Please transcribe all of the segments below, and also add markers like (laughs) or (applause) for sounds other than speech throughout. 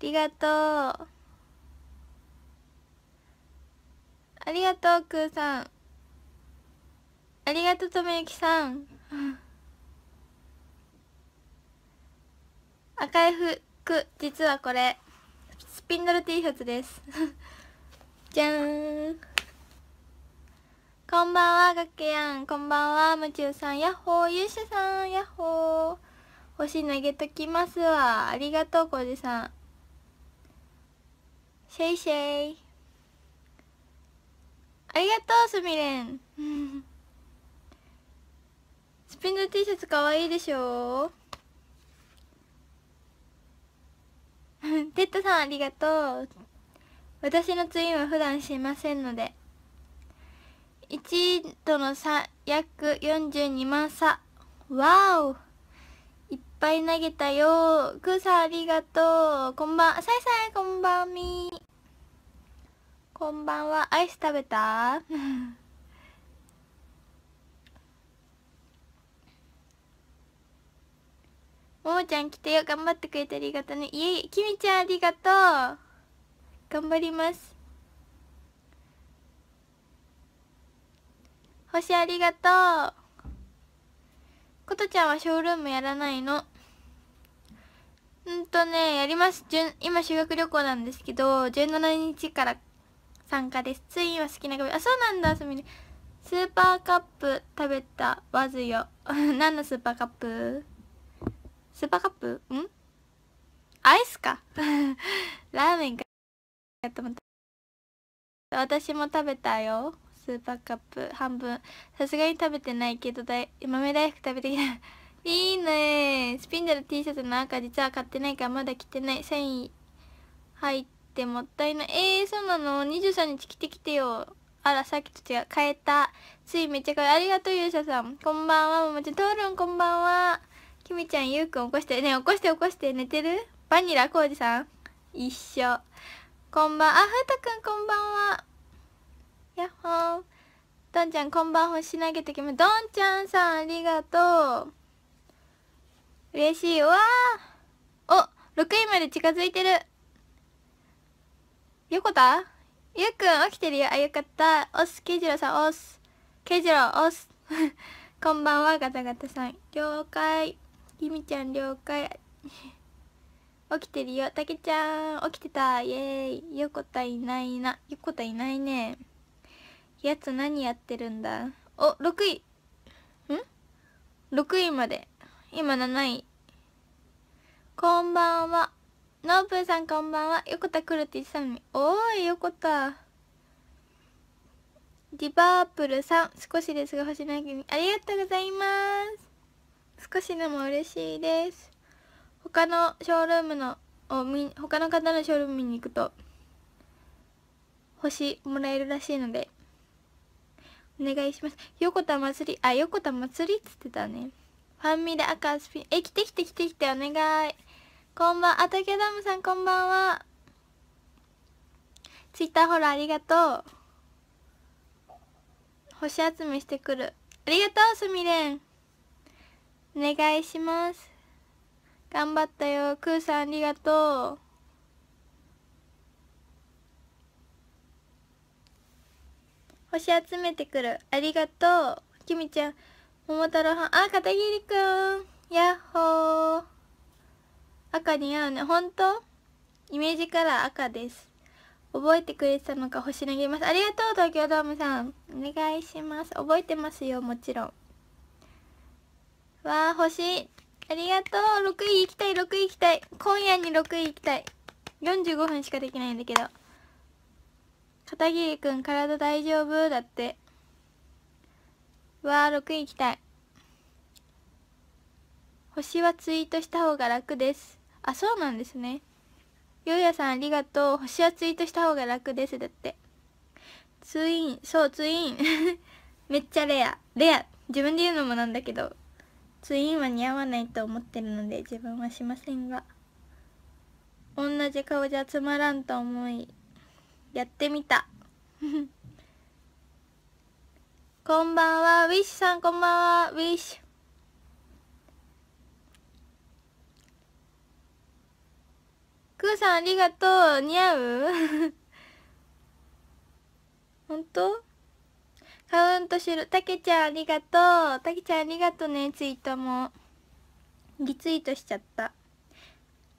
ありがとうありがとうくーさんありがとうとめゆきさん (laughs) 赤い服実はこれスピンドル T シャツです (laughs) じゃーんこんばんはがけやん。こんばんはむちゅうさんやっほーゆうしゃさんやっほー星投げときますわありがとうこじさんシェイシェイありがとうすみれん (laughs) スピンの T シャツかわいいでしょ (laughs) テッドさんありがとう私のツインは普段しませんので1度の差約42万差わおいっぱい投げたよくさんありがとうこんばんさいさいこんばんみこんばんはアイス食べたもも (laughs) ちゃん来てよ頑張ってくれてありがとうねいえいえきみちゃんありがとう頑張ります星ありがとうことちゃんはショールームやらないのうんとねやります今修学旅行なんですけど17日から参加ですツインは好きな組あそうなんだすみれスーパーカップ食べたわずよ (laughs) 何のスーパーカップスーパーカップんアイスか (laughs) ラーメンか私も食べたよスーパーカップ半分さすがに食べてないけどだい豆大福食べてきた (laughs) いいねスピンダル T シャツの赤実は買ってないからまだ着てない繊維入ってってもったいないえー、そうなの23日来て来てよあらさっきと違う変えたついめっちゃ変えありがとう勇者さんこんばんはももちゃんトールンこんばんはきみちゃんゆうくん起こしてね起こして起こして寝てるバニラこうじさん一緒こんばんあふうたくんこんばんはやっほーどんちゃんこんばん星投げてきまどんちゃんさんありがとう嬉しいわーお6位まで近づいてるゆこたゆうくん起きてるよあよかったおすけいじろうさんおすけいじろうおすこんばんはガタガタさん了解ゆみちゃん了解 (laughs) 起きてるよたけちゃん起きてたイェーイゆこたいないなゆこたいないねやつ何やってるんだお6位ん ?6 位まで今7位こんばんはノープーさんこんばんは横田くるてたさんおーい横田ディバープルさん少しですが星げにありがとうございます少しでも嬉しいです他のショールームのを見他の方のショールーム見に行くと星もらえるらしいのでお願いします横田祭りあ横田祭りっつってたねファンミで赤スピンえ来て来て来て来てお願いこんばんあたけダムさんこんばんはツイッターフォローありがとう星集めしてくるありがとうすみれんお願いします頑張ったよくーさんありがとう星集めてくるありがとうきみちゃん桃太郎はんあ片桐くんやっほー赤似合うね本当イメージカラー赤です覚えてくれてたのか星投げますありがとう東京ドームさんお願いします覚えてますよもちろんわあ星ありがとう6位行きたい6位行きたい今夜に6位行きたい45分しかできないんだけど片桐くん体大丈夫だってわあ6位行きたい星はツイートした方が楽ですあそうなんですねゆうやさんありがとう星はツイートした方が楽ですだってツインそうツイン (laughs) めっちゃレアレア自分で言うのもなんだけどツインは似合わないと思ってるので自分はしませんが同じ顔じゃつまらんと思いやってみた (laughs) こんばんはウィッシュさんこんばんはウィッシュくーさんありがとう似合う (laughs) 本当カウントしろたけちゃんありがとうたけちゃんありがとうねツイートもリツイートしちゃった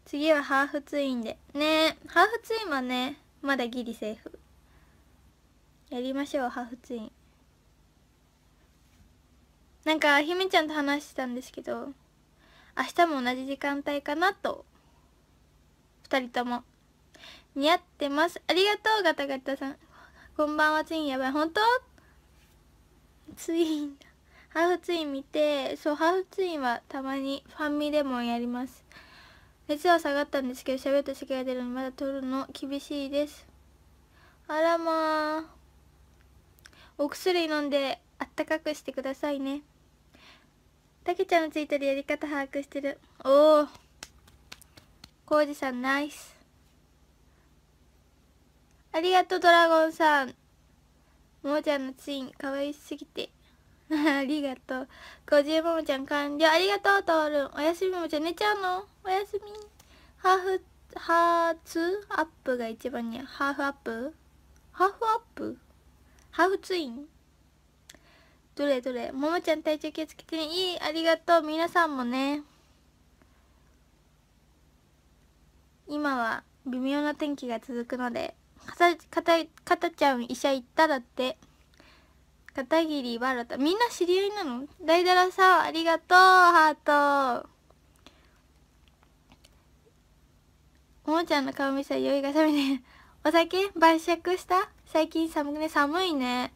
次はハーフツインでねハーフツインはねまだギリセーフやりましょうハーフツインなんかひめちゃんと話したんですけど明日も同じ時間帯かなと2人とも似合ってますありがとうガタガタさんこんばんはツインやばい本当ツインハーフツイン見てそうハーフツインはたまにファンミレモンやります熱は下がったんですけど喋った咳が出るのにまだ取るの厳しいですあらまあお薬飲んであったかくしてくださいねたけちゃんのツイートでやり方把握してるおおコウジさんナイスありがとうドラゴンさんももちゃんのツインかわいすぎて (laughs) ありがとう50ももちゃん完了ありがとうトールおやすみももちゃん寝ちゃうのおやすみハーフハーツアップが一番にハーフアップハーフアップハーフツインどれどれももちゃん体調気をつけていいありがとう皆さんもね今は微妙な天気が続くのでかたかたかたちゃん医者行っただって片桐わらたみんな知り合いなのだいだらさんありがとうハートももちゃんの顔見せ酔いが覚めてお酒晩酌した最近寒くね寒いね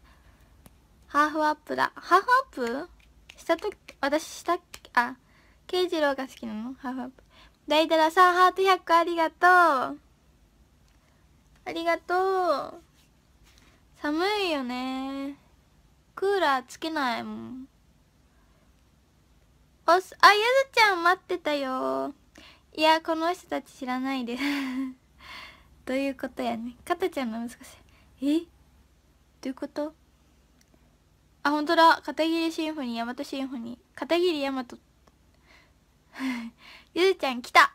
ハーフアップだハーフアップしたと私したっけあ慶次郎が好きなのハーフアップダイダさんハート100個ありがとうありがとう寒いよねクーラーつけないもんおすあゆずちゃん待ってたよいやこの人たち知らないです (laughs) どういうことやねかたちゃんの難しいえどういうことあ本当だ片桐シンフォニー大和シンフォニー片桐大和ゆずちゃん来た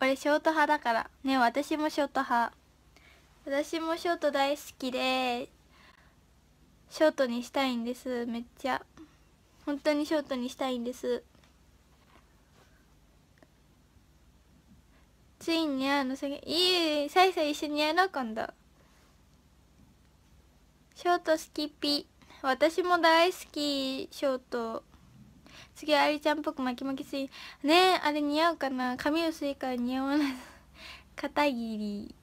俺ショート派だからね私もショート派私もショート大好きでショートにしたいんですめっちゃ本当にショートにしたいんですついに会うのさげいいさいさい一緒にやろう今度ショート好きピ私も大好きショート次はありちゃんっぽく巻き巻きすぎねえあれ似合うかな髪薄いから似合わない (laughs) 片桐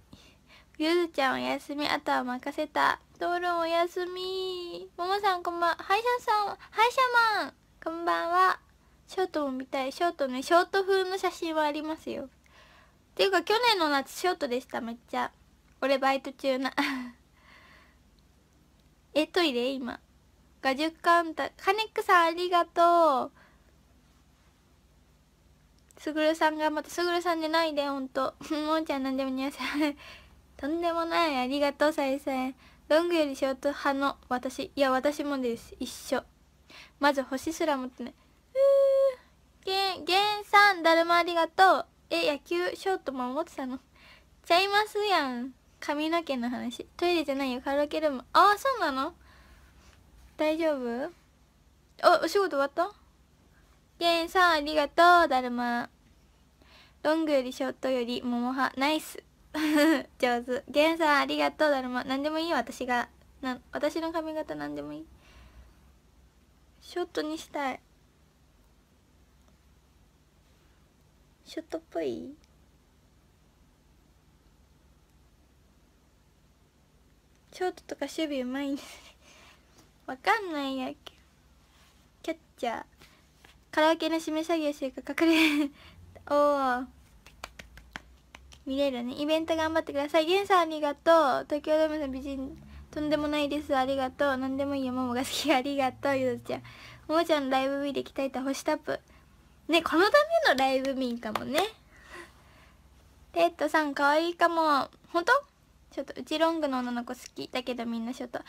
ゆずちゃんおやすみあとは任せた討論おやすみももさんこんばん歯医者さん歯医者マンこんばんはショートも見たいショートねショート風の写真はありますよっていうか去年の夏ショートでしためっちゃ俺バイト中な (laughs) えトイレ今ガジュカンタカネックさんありがとうすぐるさんがまたすぐるさんでないでほんともんちゃんなでも似合わせとんでもないありがとう再生ロングよりショート派の私いや私もです一緒まず星すら持ってないうーげんげんさんだるまありがとうえ野球ショートも持ってたのちゃいますやん髪の毛の話トイレじゃないよカラオケルームああそうなの大丈夫あお仕事終わったゲンさんありがとうだるまロングよりショートよりもは、ナイス (laughs) 上手ゲンさんありがとうだるま何でもいい私がな私の髪型何でもいいショートにしたいショットっぽいショートとか守備うまいんですわかんないやキャッチャーカラオケの締め作業してるか隠れおお (laughs) 見れるねイベント頑張ってくださいゲンさんありがとう東京ドームの美人とんでもないですありがとう何でもいいよももが好きありがとうゆずちゃんももちゃんのライブ見で鍛えた星タップねこのためのライブ見かもねテッドさんかわいいかも本当ちょっとうちロングの女の子好きだけどみんなちょっと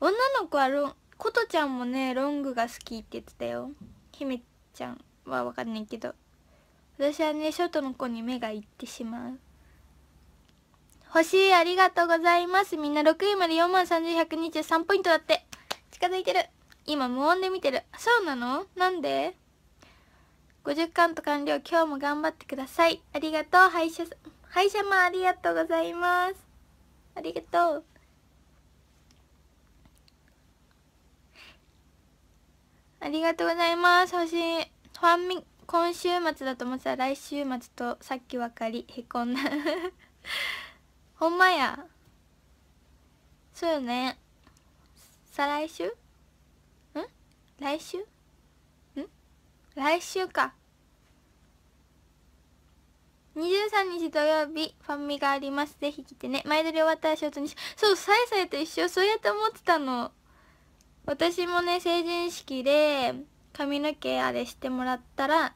女の子はロンコトちゃんもねロングが好きって言ってたよ姫ちゃんは分かんないけど私はねショートの子に目がいってしまう欲しいありがとうございますみんな6位まで4万3123ポイントだって近づいてる今無音で見てるそうなのなんで50カウント完了今日も頑張ってくださいありがとう歯医者歯医者もありがとうございますありがとうありがとうございます星ファンミ今週末だと思ってたら来週末とさっき分かりへこんだ (laughs) ほんまやそうよね再来週ん来週ん来週か23日土曜日ファンミがありますぜひ来てね前撮り終わったらショートにしそうさえさえと一緒そうやって思ってたの私もね成人式で髪の毛あれしてもらったら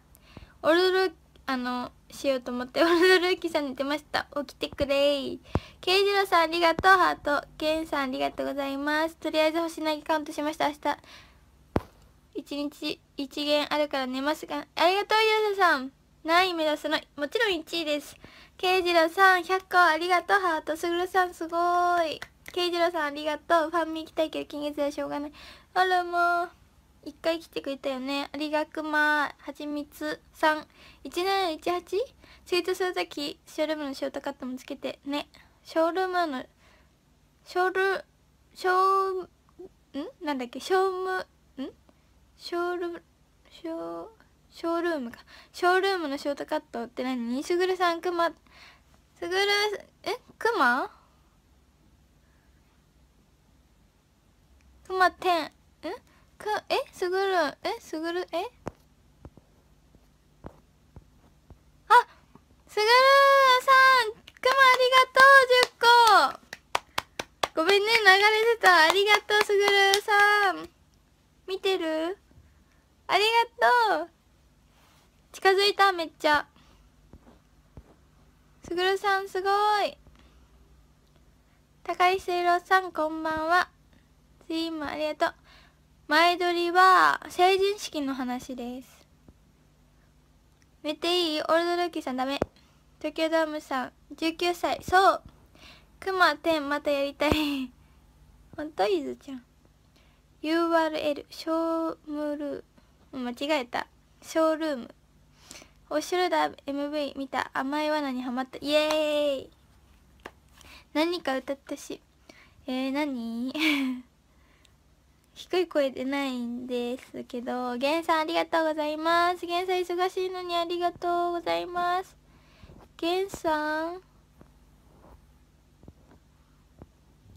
オルルあのしようと思ってオルルーキさん寝てました起きてくれーケイジロさんありがとうハートケンさんありがとうございますとりあえず星投げカウントしました明日一日一限あるから寝ますがありがとうゆうささん何位目指すのもちろん1位ですケイジロさん100個ありがとうハートすぐるさんすごーい慶次郎さんありがとうファンミ行きたいけど金月はしょうがないあらもう一回来てくれたよねありがくまはちみつさん 1718? ツイートするときショールームのショートカットもつけてねショールームのショールショーんなんだっけショームんショールショーショールームかショールームのショートカットって何にすぐるさんくますぐるえくまくまてんんくえすぐるえすぐるえあすぐるさんくまありがとう10個ごめんね流れてたありがとうすぐるさん見てるありがとう近づいためっちゃすぐるさんすごい高井水郎さんこんばんはツインもありがとう。前撮りは成人式の話です。めっいいオールドルーキーさんダメ。東京ドームさん、19歳。そうくまてんまたやりたい。ほんといずちゃん。URL、ショームルーム。間違えた。ショールーム。お城だ、MV 見た甘い罠にはまった。イエーイ何か歌ったし。えー何、何低い声出ないんですけど、ゲンさんありがとうございます。ゲンさん忙しいのにありがとうございます。ゲンさん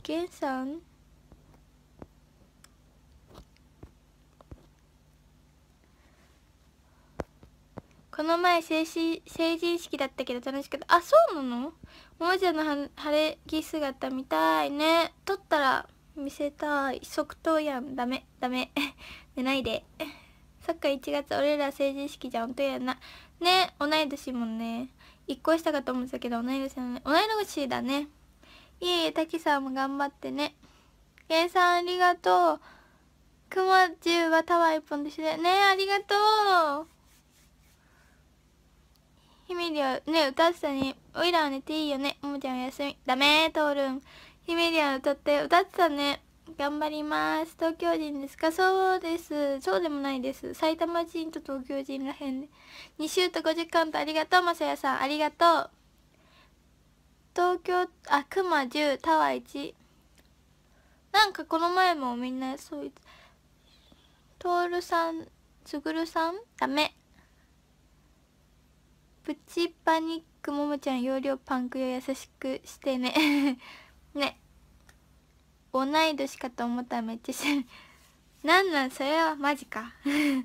ゲンさんこの前成人式だったけど楽しかったあそうなのももちゃんの晴れ着姿見たいね撮ったら見せたい即答やんダメダメ (laughs) 寝ないでサッカー1月俺ら成人式じゃんとやなね同い年もんね1個たかと思ってたけど同い年だね同い年だねいえいえ滝さんも頑張ってねゲンさんありがとうくまじゅうはタワー1本でしねねありがとうひみりはね歌ってたねおいらは寝ていいよねももちゃんは休みダメトールンひめアは歌って歌ってたね頑張ります東京人ですかそうですそうでもないです埼玉人と東京人らへんで2週と50カウントありがとうまさやさんありがとう東京あ熊10タワー1なんかこの前もみんなそういトーさんつぐるさんダメプチパニックももちゃん容量パンクよ優しくしてねね同い年かと思ったらめっちゃしなんなんそれはマジか (laughs)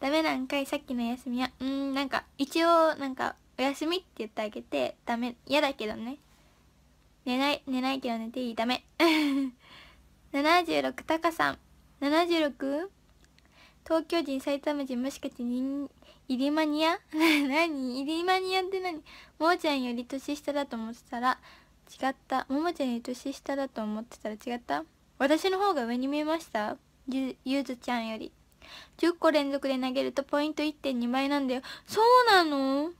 ダメなんかいさっきの休みはうんなんか一応なんかお休みって言ってあげてダメ嫌だけどね寝ない寝ないけど寝ていいダメ76 (laughs) タカさん 76? 東京人埼玉人もしかしてにイリマニア (laughs) 何イリマニアって何もーちゃんより年下だと思ってたら違ったももちゃんに年下だと思ってたら違った私の方が上に見えましたゆゆずちゃんより10個連続で投げるとポイント1.2倍なんだよそうなの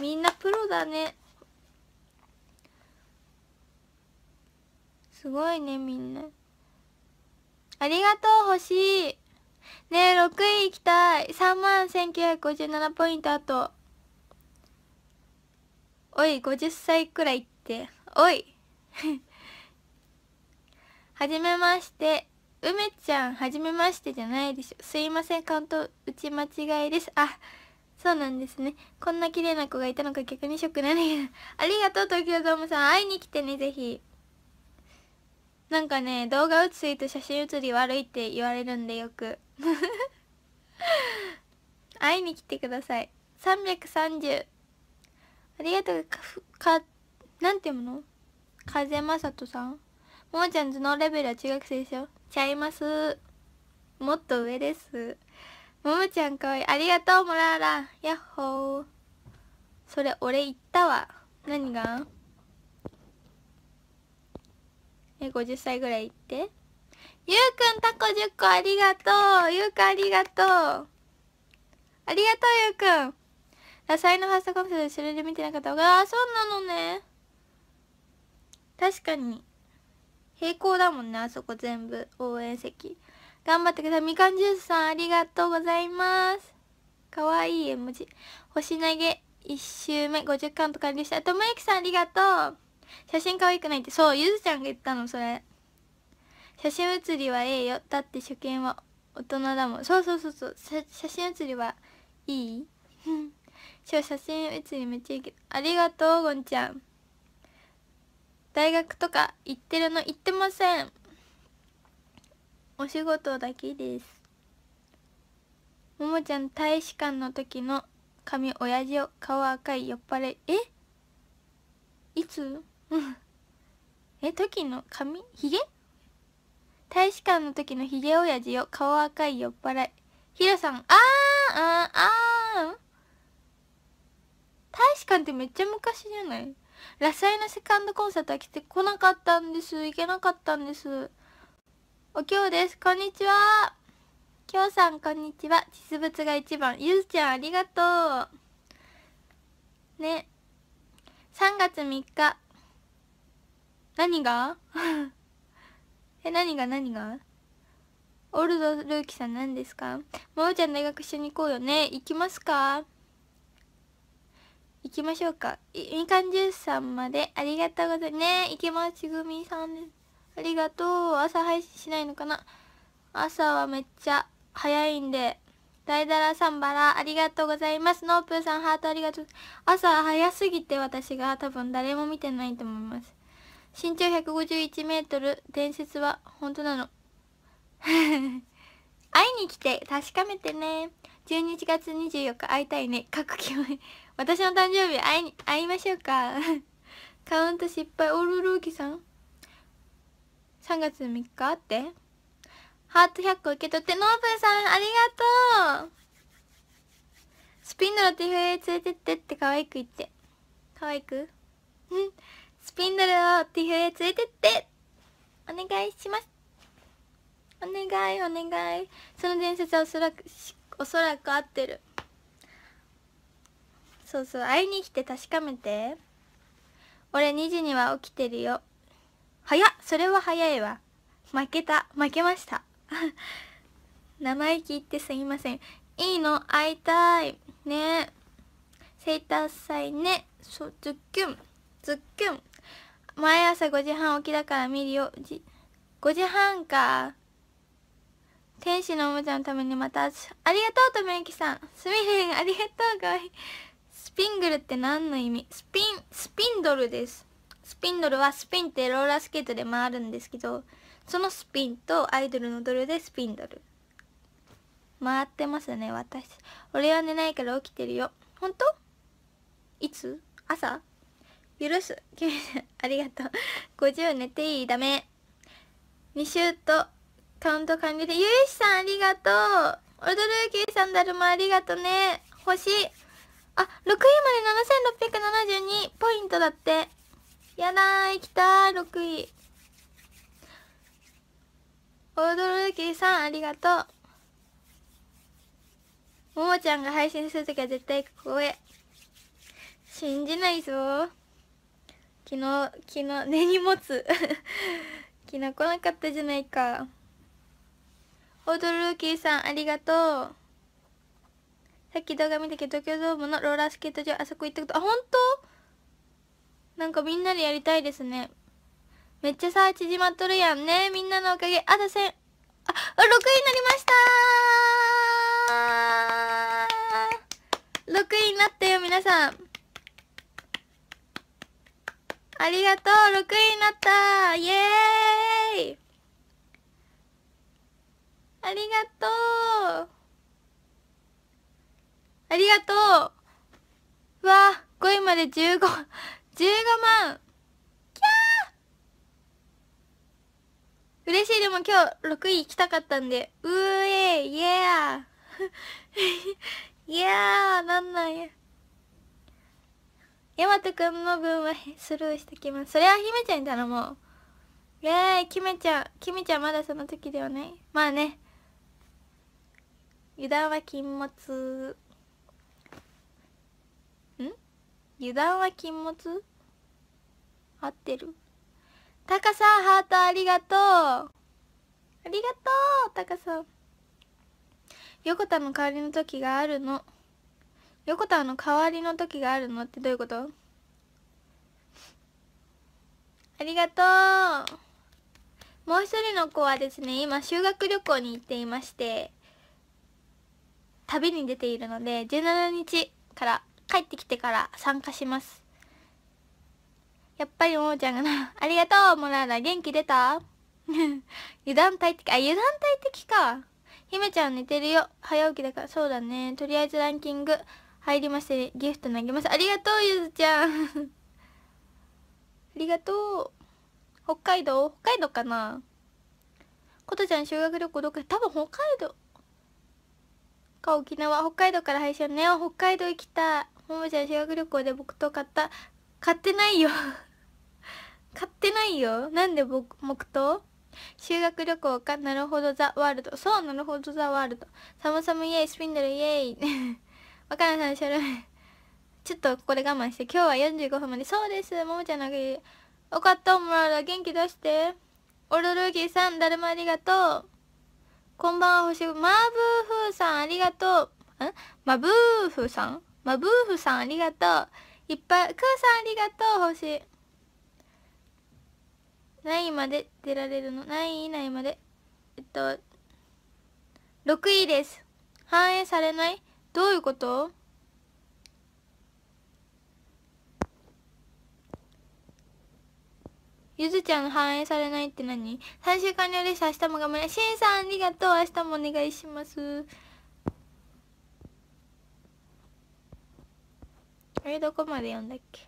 みんなプロだねすごいねみんなありがとう星ねえ6位行きたい3万1957ポイントあとおい50歳くらいっておい (laughs) はじめまして梅ちゃんはじめましてじゃないでしょすいませんカウント打ち間違いですあそうなんですねこんな綺麗な子がいたのか逆にショックなの (laughs) ありがとう東京ドームさん会いに来てねぜひなんかね動画写りと写真写り悪いって言われるんでよく (laughs) 会いに来てください330ありがとうかかなんていうの風正人さんももちゃん頭脳レベルは中学生でしょちゃいますもっと上ですももちゃんかわいいありがとうもらう。らやっほーそれ俺言ったわ何がえ50歳ぐらい言ってゆうくんタコ10個ありがとうゆうくんありがとうありがとうゆうくん野菜のファーストカプセト後ろで見てなかったがあそうなのね確かに平行だもんねあそこ全部応援席頑張ってくださいみかんジュースさんありがとうございますかわいい絵文字星投げ1周目50カウント完了したあともゆきさんありがとう写真可愛くないってそうゆずちゃんが言ったのそれ写真写りはええよだって初見は大人だもんそうそうそうそう写真写りはいい (laughs) 今日写真写にめっちゃいいけどありがとうゴンちゃん大学とか行ってるの行ってませんお仕事だけですももちゃん大使館の時の髪親父を顔赤い酔っ払いえいつ (laughs) え時の髪ひげ大使館の時のひげ親父よ顔赤い酔っ払いひろさんあーあーああ大使館ってめっちゃ昔じゃないラサイのセカンドコンサートは来てこなかったんです行けなかったんですお京ですこんにちはきょうさんこんにちは実物が一番ゆずちゃんありがとうね3月3日何が (laughs) え何が何がオールドルーキさん何ですかももちゃん大学一緒に行こうよね行きますか行きましょうかみかんジュースさんまでありがとうございますね池町組さんですありがとう朝配信しないのかな朝はめっちゃ早いんでダイダラサンバラありがとうございますノープーさんハートありがとう朝早すぎて私が多分誰も見てないと思います身長1 5 1メートル伝説は本当なの (laughs) 会いに来て確かめてね12月24日会いたいね各気ち。私の誕生日会い会いましょうか (laughs) カウント失敗オールルーキーさん3月3日ってハート100個受け取ってノープンさんありがとうスピンドルフェ笛連れてってって可愛く言って可愛くうんスピンドルをティフへ連れてってお願いしますお願いお願いその伝説はおそらくおそらく合ってるそうそう会いに来て確かめて俺2時には起きてるよ早っそれは早いわ負けた負けました (laughs) 生意気言ってすいませんいいの会いたいね生誕祭ねそうズッキュンズッキュン毎朝5時半起きだから見るよじ5時半か天使のおもちゃのためにまたありがとうとめゆきさんすみれんありがとうかわいいピングルって何の意味スピン、スピンドルです。スピンドルはスピンってローラースケートで回るんですけど、そのスピンとアイドルのドルでスピンドル。回ってますね、私。俺は寝ないから起きてるよ。ほんといつ朝許す。(laughs) さん、ありがとう。50寝ていいダメ。2週とカウント完了で、ゆいしさんありがとう。驚きドルさんだるまありがとね。星。あ、6位まで7672ポイントだって。やだー、行きたー、6位。オードルーキーさん、ありがとう。ももちゃんが配信するときは絶対ここへ。信じないぞ。昨日、昨日、根に持つ。昨 (laughs) 日来なかったじゃないか。オードルーキーさん、ありがとう。さっき動画見たけど東京ドームのローラースケート場あそこ行ったことあ本当なんかみんなでやりたいですねめっちゃさ縮まっとるやんねみんなのおかげあとせんあ6位になりましたー6位になったよ皆さんありがとう6位になったイエーイありがとうありがとうわあ、5位まで15、15万キャー嬉しい、でも今日6位行きたかったんで。うーえー、イエーイエ (laughs) ーなんなんや。ヤマトくんの分はスルーしてきます。それは姫ちゃんに頼もう。イエーイ、キメちゃん。キメちゃんまだその時ではないまあね。油断は禁物。油断は禁物合ってるタカさんハートありがとうありがとうタカさん横田の代わりの時があるの横田の代わりの時があるのってどういうことありがとうもう一人の子はですね今修学旅行に行っていまして旅に出ているので17日から帰ってきてから参加しますやっぱりももちゃんがな (laughs) ありがとうモラーラ元気出た (laughs) 油断大敵あ油断大敵か姫ちゃん寝てるよ早起きだからそうだねとりあえずランキング入りまして、ね、ギフト投げますありがとうゆずちゃん (laughs) ありがとう北海道北海道かなことちゃん修学旅行どっか多分北海道か沖縄北海道から配信ね北海道行きたいももちゃん修学旅行で僕と買った買ってないよ (laughs) 買ってないよなんで僕木刀修学旅行かなるほどザワールドそうなるほどザワールドサムサムイエイスピンドルイエイ (laughs) 若菜さんしゃる (laughs) ちょっとここで我慢して今日は45分までそうですももちゃんのげよかったもらうラ元気出してオロルギーさんだるまありがとうこんばんは星マーブーフーさんありがとうんマブーフーさんまあ、ブーフさんありがとう。いっぱい、クーさんありがとう、星。何位まで出られるの何位以内まで。えっと、6位です。反映されないどういうことゆずちゃん反映されないって何最終完了です。明日も頑張れ。しんさんありがとう。明日もお願いします。あれどこまで読んだっけ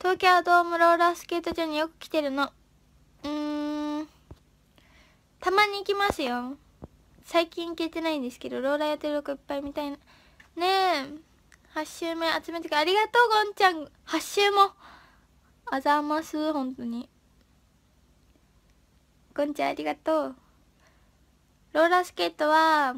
東京ドームローラースケート場によく来てるのうんたまに行きますよ最近行けてないんですけどローラーやってる子いっぱいみたいなねえ8周目集めてくありがとうゴンちゃん8周もあざます本当にゴンちゃんありがとうローラースケートは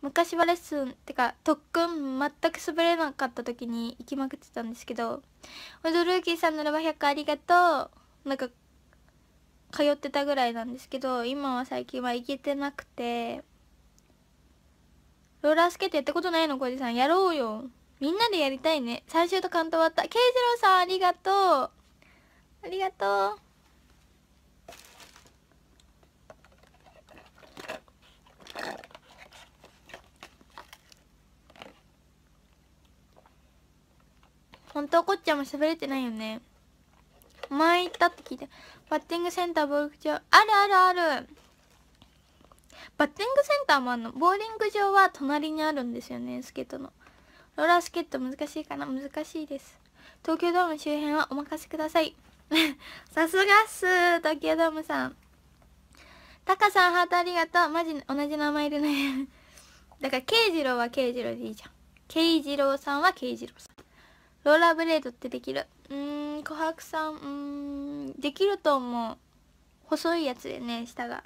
昔はレッスンってか特訓全く滑れなかった時に行きまくってたんですけど「ドるーキーさんのらバ100ありがとう」なんか通ってたぐらいなんですけど今は最近は行けてなくてローラースケートやったことないの小路さんやろうよみんなでやりたいね最終と完登終わった慶次郎さんありがとうありがとう本当こっちゃんも喋れてないよね前行ったって聞いてバッティングセンターボール場あるあるあるバッティングセンターもあのボーリング場は隣にあるんですよねスケートのローラースケート難しいかな難しいです東京ドーム周辺はお任せください (laughs) さすがっす東京ドームさんタカさんハートありがとうマジ同じ名前いるね (laughs) だから慶次郎は慶次郎でいいじゃん慶次郎さんは慶次郎さんローラーブレードってできるうーん琥珀さんうーんできると思う細いやつでね下が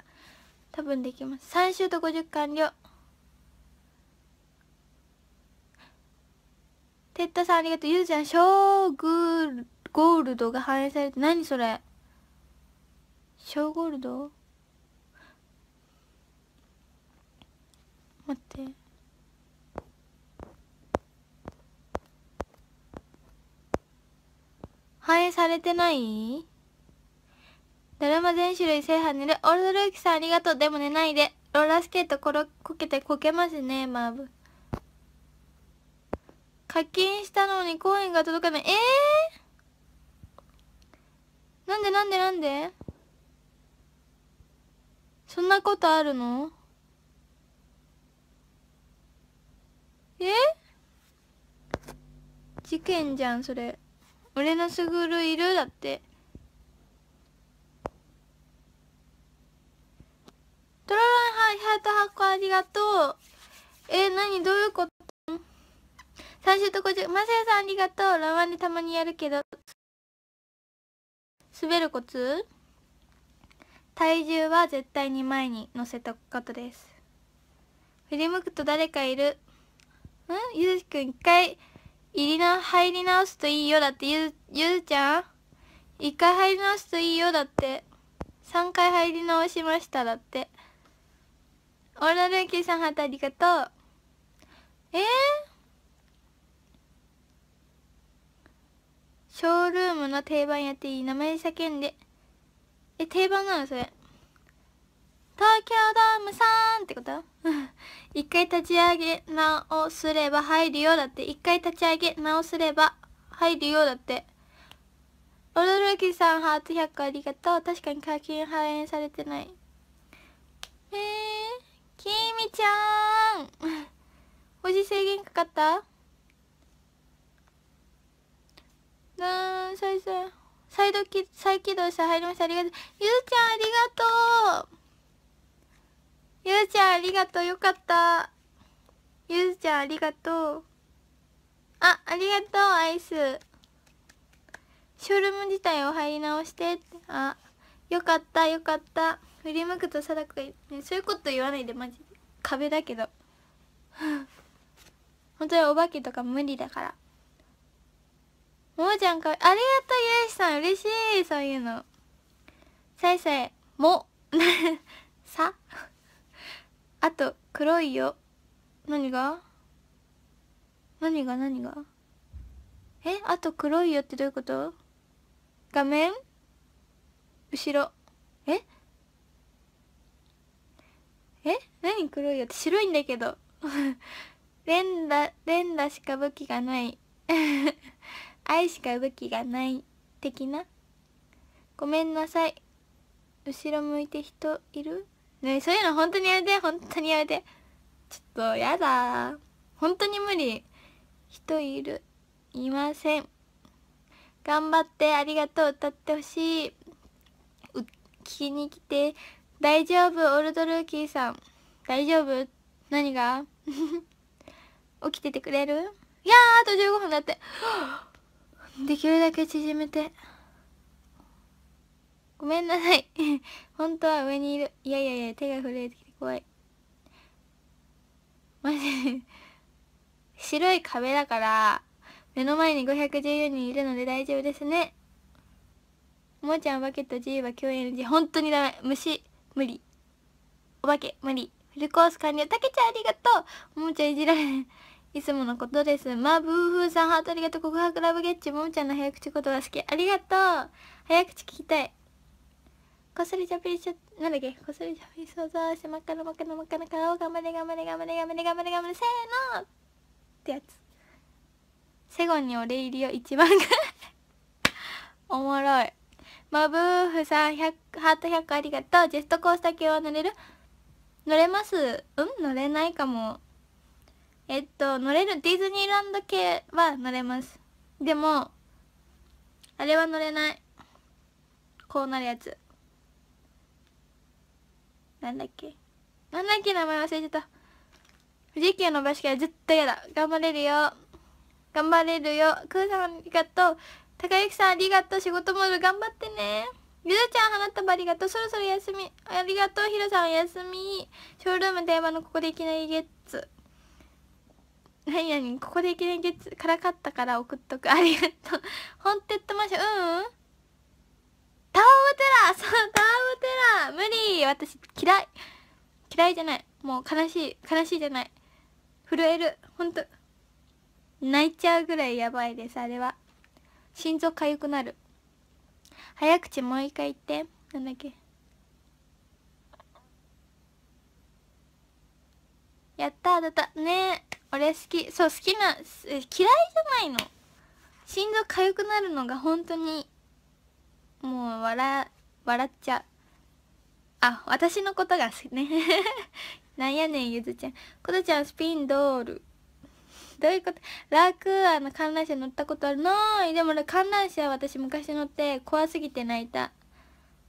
多分できます3周と50完了てったさんありがとうゆうちゃんショーグゴールドが反映されて何それショーゴールド待って反映されてないドラマ全種類制覇寝る。オールドルーキさんありがとう。でも寝ないで。ローラースケートころ、こけてこけますね、マーブ。課金したのにコインが届かない。えー、なんでなんでなんでそんなことあるのえ事件じゃん、それ。俺のすぐるいるだってトロロンハイハート箱ありがとうえー、何どういうこと最終と50マセイさんありがとうラワンでたまにやるけど滑るコツ体重は絶対に前に乗せたことです振り向くと誰かいるんゆずきくん一回入りな、入り直すといいよだって、ゆず、ゆずちゃん一回入り直すといいよだって。三回入り直しましただって。オーラルーキーさんありがとう。えー、ショールームの定番やっていい名前叫んで。え、定番なのそれ。東京ドームさんってこと一回立ち上げ直すれば入るよだって一回立ち上げ直すれば入るよだって驚きさんハート100個ありがとう確かに課金反映されてないえー、きみちゃん (laughs) おじ制限かかったうん、再生再度き再起動して入りましたありがとうゆずちゃんありがとうゆうちゃんありがとうよかったゆうちゃんありがとうあありがとうアイスショールーム自体を入り直してってあよかったよかった振り向くと貞子がねそういうこと言わないでマジで壁だけど (laughs) 本当にお化けとか無理だからももちゃんかありがとうゆうしさん嬉しいそういうのさいさいも (laughs) さあと黒いよ何が何が何がえあと黒いよってどういうこと画面後ろええ何黒いよって白いんだけど (laughs) 連打連打しか武器がない (laughs) 愛しか武器がない的なごめんなさい後ろ向いて人いるねそういうの本当にやめて本当にやめてちょっとやだ本当に無理人いるいません頑張ってありがとう歌ってほしい聞きに来て大丈夫オルドルーキーさん大丈夫何が (laughs) 起きててくれるいやあと15分だって (gasps) できるだけ縮めてごめんなさい (laughs) 本当は上にいるいやいやいや手が震えてきて怖いマジで白い壁だから目の前に514人いるので大丈夫ですねもちゃんバケット G は演 n g 本当にダメ虫無理お化け無理フルコース完了たけちゃんありがとうももちゃんいじられへいいつものことです。まあ、ブーフーさん、ハートありがとう。告白ラブゲッチュ、ももちゃんの早口言葉好き。ありがとう。早口聞きたい。こすりちゃぴりちゃなんだっけこすりちゃぴりそうしまっかなまっかなまっかな顔頑張れ頑張れ頑張れ頑張れ頑張れ頑張れせーのってやつセゴンにお礼入りを一番おもろいマブーフさん100ハート100ありがとうジェットコースター系は乗れる乗れますうん乗れないかもえっと乗れるディズニーランド系は乗れますでもあれは乗れないこうなるやつなんだっけなんだっけ名前忘れてた富士急の場所ケず絶対やだ頑張れるよ頑張れるよくーさんありがとう高きさんありがとう仕事モード頑張ってねゆずちゃん花束ありがとうそろそろ休みありがとうひろさんお休みショールーム電話のここでいきなりゲッツ何やにここでいきなりゲッツからかったから送っとくありがとうホンテッドマンションうんうんタオムテラーそうタオムテラー無理私嫌い嫌いじゃないもう悲しい悲しいじゃない震えるほんと泣いちゃうぐらいやばいですあれは心臓かゆくなる早口もう一回言ってなんだっけやっただったね俺好きそう好きな嫌いじゃないの心臓痒くなるのが本当にもう笑笑っちゃうあ私のことが好きね (laughs) なんやねんゆずちゃんことちゃんスピンドールどういうことラークーアの観覧車乗ったことあるのーでも観覧車は私昔乗って怖すぎて泣いた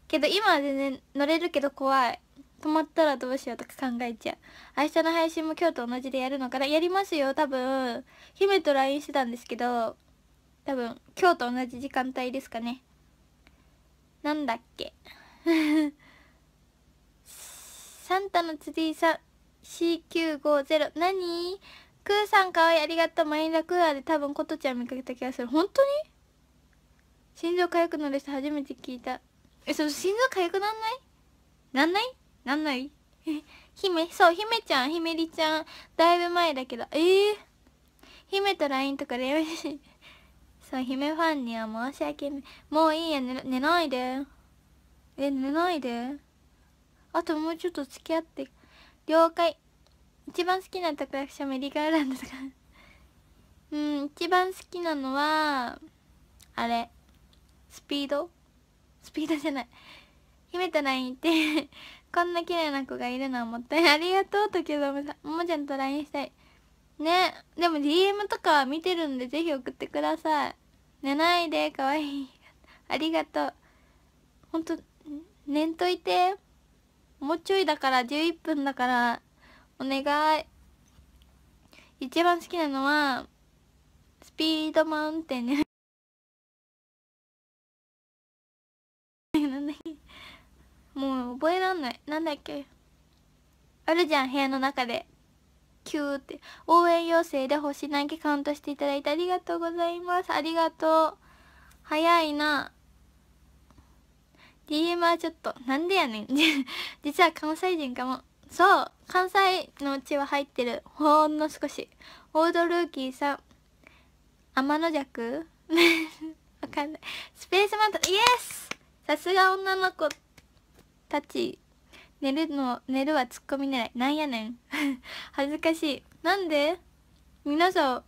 けど今は全然乗れるけど怖い止まったらどうしようとか考えちゃう明日の配信も今日と同じでやるのかなやりますよ多分姫と LINE してたんですけど多分今日と同じ時間帯ですかねなんだっけ (laughs) サンタのツリーさ C950 何クーさんかわいいありがとうマインダクーアで多分コトちゃん見かけた気がする本当に心臓痒くなる人初めて聞いたえその心臓痒くなんないなんないなんない (laughs) 姫そう姫ちゃん姫りちゃんだいぶ前だけどええー、姫と LINE とかでやめてそう姫ファンには申し訳ないもういいや寝寝ないでえ寝ないであともうちょっと付き合って了解一番好きな宝く者メディカルランドとか (laughs) うん一番好きなのはあれスピードスピードじゃない姫と LINE って (laughs) こんな綺麗な子がいるのはもったいないありがとうとけどももちゃんと LINE したいねでも DM とか見てるんでぜひ送ってください寝ないでかわいいありがとうほんと寝んといてもうちょいだから11分だからお願い一番好きなのはスピードマウンテンね (laughs) もう覚えらんないなんだっけあるじゃん部屋の中でキューって応援要請で星投げカウントしていただいてありがとうございますありがとう早いな DM はちょっとなんでやねん (laughs) 実は関西人かもそう関西のうちは入ってるほんの少しオードルーキーさん天の弱 (laughs) わかんないスペースマントイエスさすが女の子たち寝るの、寝るはツッコミ狙い。なんやねん。(laughs) 恥ずかしい。なんで皆さん、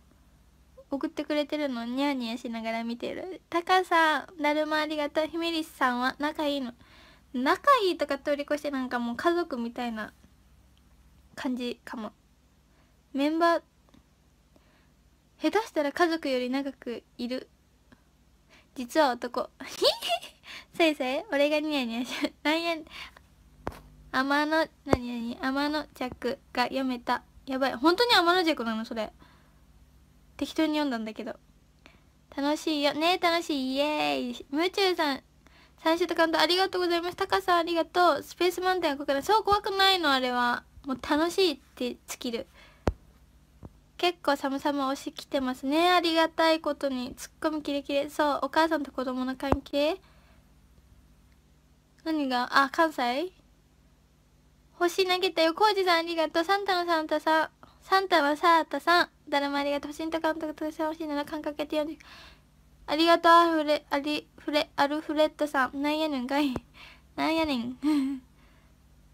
送ってくれてるのニヤニヤしながら見てる。タカさん、だるまありがとう。ひめりさんは仲いいの。仲いいとか通り越してなんかもう家族みたいな感じかも。メンバー、下手したら家族より長くいる。実は男。先 (laughs) 生俺がニヤニヤし、なんや、天の何何天の弱が読めたやばい本当に天の弱なのそれ適当に読んだんだけど楽しいよね楽しいイエーイむちさん最初と感動ありがとうございますタカさんありがとうスペースマウンテンは怖くないそう怖くないのあれはもう楽しいって尽きる結構寒々押しきてますねありがたいことにツッコミキレキレそうお母さんと子供の関係何があ関西星投げたよ。コウジさんありがとう。サンタのサンタさ、ん。サンタはサータさん。誰もありがとう。星と監督といなら感覚ってよ。ありがとう、アフレ、アリ、フレ、アルフレッドさん。なんやねんかい。なんやねん。(laughs)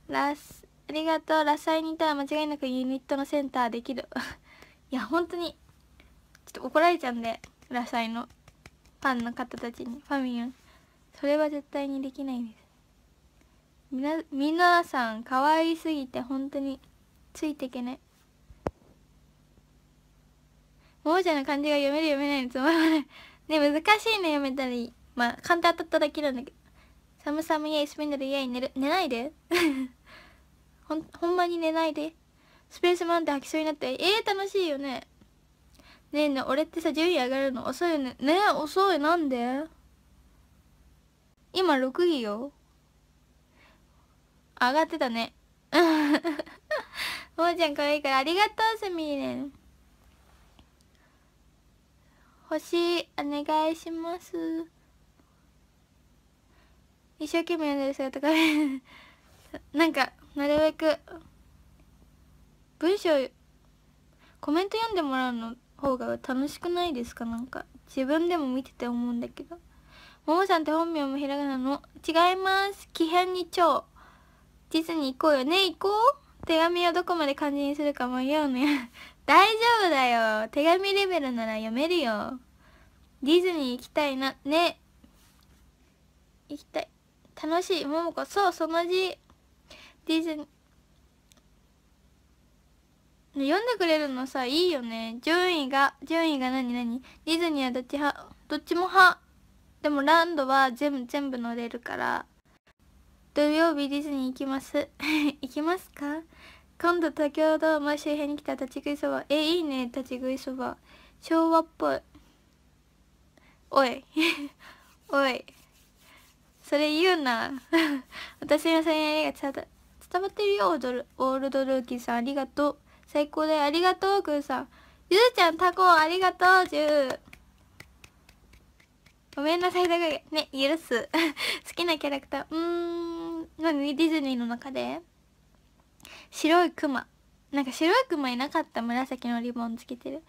ラス、ありがとう。ラサイにいたら間違いなくユニットのセンターできる。(laughs) いや、本当に、ちょっと怒られちゃうんで、ラサイのファンの方たちに、ファミリー。それは絶対にできないです。みな皆さん可愛すぎて本当についていけない王もちゃの漢字が読める読めないのつまらない (laughs) ね難しいね読めたらいいまあ簡単当たっただけなんだけどサムサムイエイスピンドルイエイ寝る寝ないで (laughs) ほんほんまに寝ないでスペースマウンテン吐きそうになってええー、楽しいよねねえねえ俺ってさ順位上がるの遅いよねねえ遅いなんで今6位よ上がってたね。(laughs) ももちゃん可愛いからありがとう、すみれし星、お願いします。一生懸命読んでる姿が、(laughs) なんか、なるべく、文章、コメント読んでもらうの方が楽しくないですかなんか、自分でも見てて思うんだけど。ももさんって本名もひらがなの違います。奇変に蝶。ディズニー行こうよね行こう手紙をどこまで漢字にするか迷うのよ (laughs) 大丈夫だよ手紙レベルなら読めるよディズニー行きたいなね行きたい楽しい桃子そうその字ディズニー読んでくれるのさいいよね順位が順位が何何ディズニーはどっち派どっちも派でもランドは全部全部乗れるから土曜日ディズニー行きます (laughs) 行きますか今度東京ドーム周辺に来た立ち食いそばえいいね立ち食いそば昭和っぽいおい (laughs) おいそれ言うな (laughs) 私のそれりが伝わってるよオールドルーキーさんありがとう最高でありがとうくんさんゆずちゃんタコありがとう10ごめんなさい高いね許す好きなキャラクターうーん何ディズニーの中で白いクマなんか白いクマいなかった紫のリボンつけてる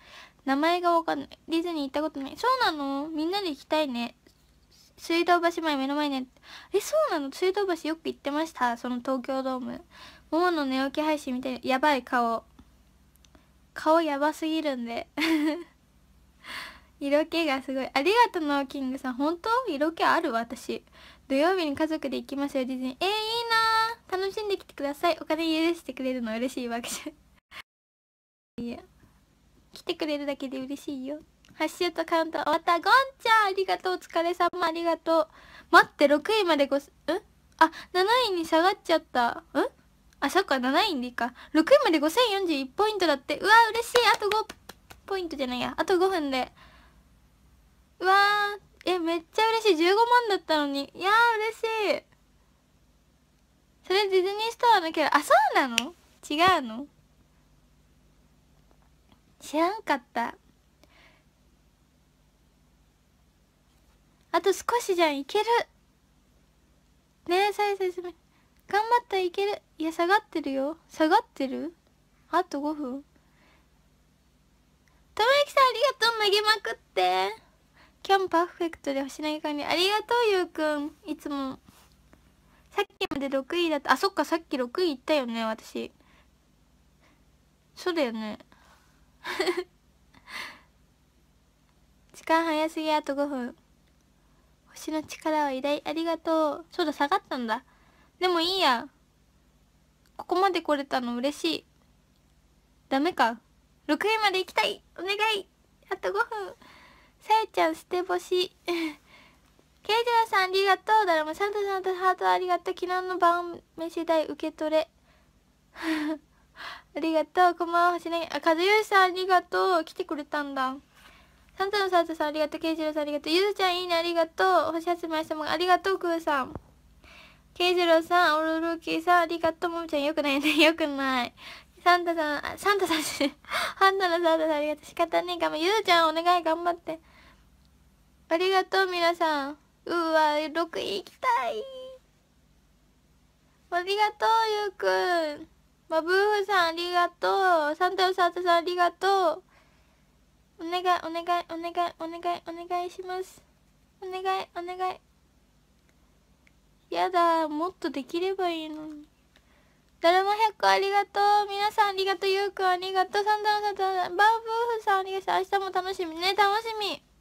名前がわかんないディズニー行ったことないそうなのみんなで行きたいね水道橋前目の前ねえそうなの水道橋よく行ってましたその東京ドーム桃の寝起き配信みたいやばい顔顔やばすぎるんで (laughs) 色気がすごいありがとうのキングさん本当色気ある私土曜日に家族で行きますよディズニーえー、いいな楽しんできてくださいお金許してくれるの嬉しいわけじゃんいや来てくれるだけで嬉しいよハッシュとカウント終わったゴンちゃんありがとうお疲れ様ありがとう待って6位まで5うんあ7位に下がっちゃったうんあそっか7位でいいか6位まで5041ポイントだってうわ嬉しいあと5ポイントじゃないやあと5分でうわーえめっちゃ嬉しい15万だったのにいやー嬉しいそれディズニーストアのキャラあそうなの違うの知らんかったあと少しじゃんいけるねえ再生する頑張ったいけるいや下がってるよ下がってるあと5分ともゆきさんありがとう投げまくってキャンパーフェクトで星投げ管理ありがとうゆうくんいつもさっきまで6位だったあそっかさっき6位いったよね私そうだよね (laughs) 時間早すぎあと5分星の力を偉大ありがとうそうだ下がったんだでもいいやここまで来れたの嬉しいダメか6位まで行きたいお願いあと5分さえちゃん捨て星 (laughs) ケイジラさんありがとうだるまサンタさんとハートありがとう昨日の晩飯代受け取れ (laughs) ありがとうこんばんは星ねあ和義さんありがとう来てくれたんだサンタのサンタさんありがとうケイジラさんありがとうゆずちゃんいいねありがとう星集めりさまありがとうくーさんケイジロさん、オるるキーさん、ありがとう、ももちゃん、よくないね、(laughs) よくない。サンタさん、サンタさんし、ハンナのサンタさん、ありがとう、仕方ねえ、かも、ゆずちゃん、お願い、頑張って。ありがとう皆さんうわ6位行きたいありがとうゆうくんまぶーふさんありがとうサンタヨサータさんありがとうお願いお願いお願いお願いお願いしますお願いお願いやだもっとできればいいのに誰も100個ありがとう皆さんありがとうゆうくんありがとうサンタヨサータさんバブーフさんありがとう明日も楽しみね楽しみ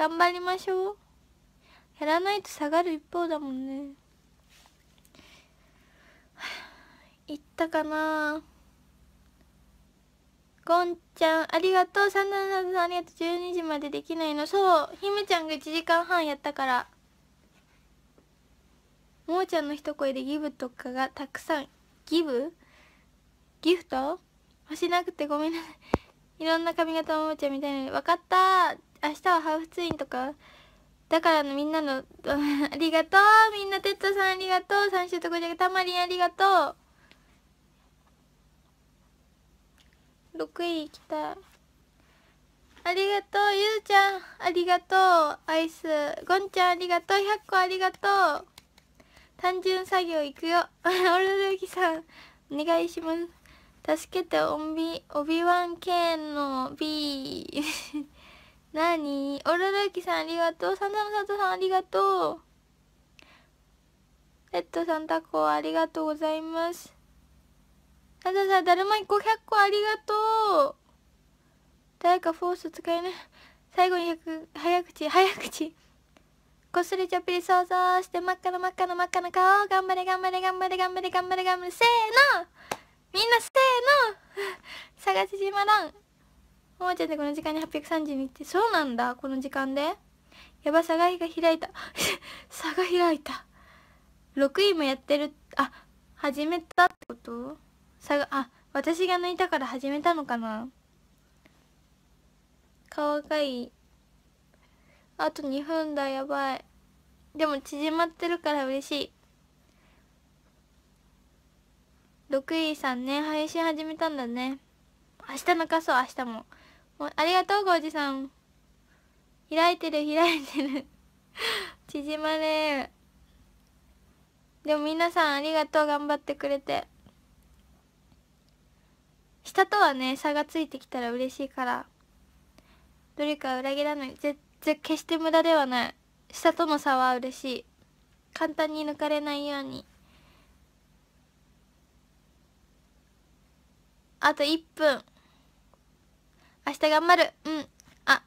頑張りましょうやらないと下がる一方だもんねいったかなゴンちゃんありがとうサンダさんありがとう12時までできないのそうひめちゃんが1時間半やったからもーちゃんの一声でギブとかがたくさんギブギフト欲しなくてごめんなさいいろんな髪型ももーちゃんみたいなのに分かった明日はハーフツインとかだからみんなの (laughs) ありがとうみんなテッドさんありがとう三週とこじゃたまりんありがとう6位行きたいありがとうゆうちゃんありがとうアイスゴンちゃんありがとう100個ありがとう単純作業行くよ俺の時さんお願いします助けてオンビオビワン県の B なにオロロキさんありがとう。サンダムサトさんありがとう。レッドさんタコありがとうございます。サダさん、だるま500個ありがとう。誰かフォース使えない。最後に100、早口、早口。こっそりちょっぴり想像して真っ赤な真っ赤な真っ赤な顔。頑張れ頑張れ頑張れ頑張れ頑張れ頑張れ。せーのみんなせーの (laughs) 探し島ラン。ももちゃんでこの時間に832ってそうなんだこの時間でやばさがが開いた差が (laughs) 開いた6位もやってるあ始めたってこと差があ私が抜いたから始めたのかな顔がいいあと2分だやばいでも縮まってるから嬉しい6位さんね配信始めたんだね明日のかそう明日もありがとうごじさん開いてる開いてる (laughs) 縮まれでも皆さんありがとう頑張ってくれて下とはね差がついてきたら嬉しいからどれか裏切らない絶対決して無駄ではない下との差は嬉しい簡単に抜かれないようにあと1分明日頑張るうんあ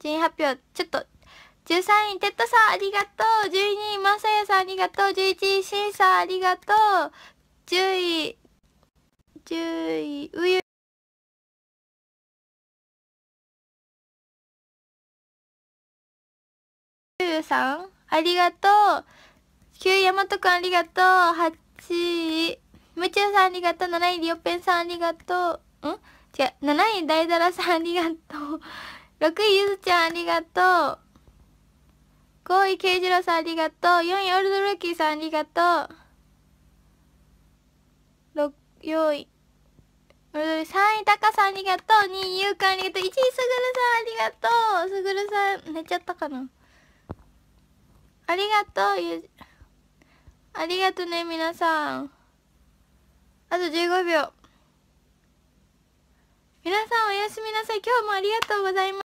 順位発表ちょっと13位、テッドさん、ありがとう。12位、マサヤさん、ありがとう。11位、シンさん、ありがとう。10位、10位、うゆ。ゆうさん、ありがとう。9位、やまとくん、ありがとう。8位、むちゅうさん、ありがとう。7位、りおぺんさん、ありがとう。ん違う、7位イダらさんありがとう。6位ゆずちゃんありがとう。5位じろうさんありがとう。4位オールドルーキーさんありがとう。4位。3位タカさんありがとう。2位ゆうかんありがとう。1位すぐるさんありがとう。すぐるさん寝ちゃったかな。ありがとう。ゆありがとうね、皆さん。あと15秒。皆さんおやすみなさい今日もありがとうございます